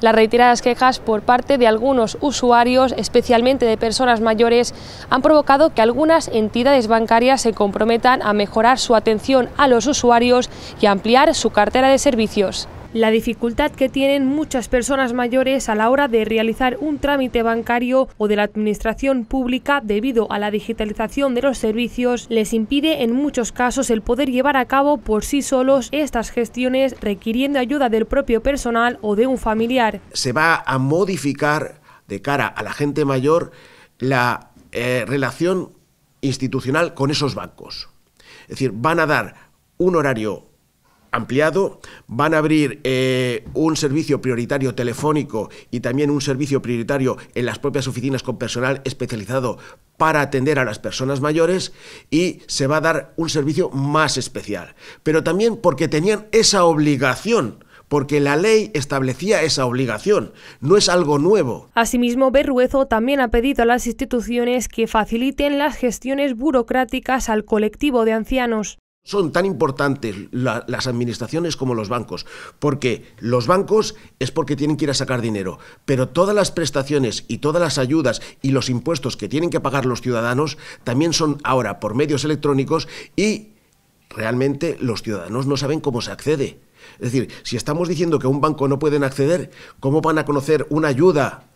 Las reiteradas quejas por parte de algunos usuarios, especialmente de personas mayores, han provocado que algunas entidades bancarias se comprometan a mejorar su atención a los usuarios y ampliar su cartera de servicios la dificultad que tienen muchas personas mayores a la hora de realizar un trámite bancario o de la administración pública debido a la digitalización de los servicios les impide en muchos casos el poder llevar a cabo por sí solos estas gestiones requiriendo ayuda del propio personal o de un familiar. Se va a modificar de cara a la gente mayor la eh, relación institucional con esos bancos. Es decir, van a dar un horario ampliado, van a abrir eh, un servicio prioritario telefónico y también un servicio prioritario en las propias oficinas con personal especializado para atender a las personas mayores y se va a dar un servicio más especial. Pero también porque tenían esa obligación porque la ley establecía esa obligación, no es algo nuevo. Asimismo, Berruezo también ha pedido a las instituciones que faciliten las gestiones burocráticas al colectivo de ancianos. Son tan importantes las administraciones como los bancos, porque los bancos es porque tienen que ir a sacar dinero, pero todas las prestaciones y todas las ayudas y los impuestos que tienen que pagar los ciudadanos también son ahora por medios electrónicos y realmente los ciudadanos no saben cómo se accede. Es decir, si estamos diciendo que a un banco no pueden acceder, ¿cómo van a conocer una ayuda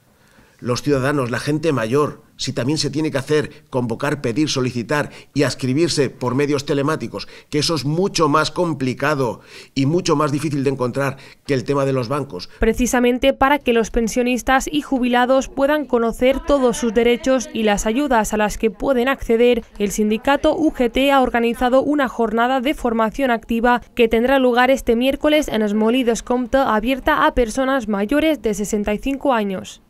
los ciudadanos, la gente mayor, si también se tiene que hacer convocar, pedir, solicitar y adscribirse por medios telemáticos, que eso es mucho más complicado y mucho más difícil de encontrar que el tema de los bancos. Precisamente para que los pensionistas y jubilados puedan conocer todos sus derechos y las ayudas a las que pueden acceder, el sindicato UGT ha organizado una jornada de formación activa que tendrá lugar este miércoles en Esmolí Compte abierta a personas mayores de 65 años.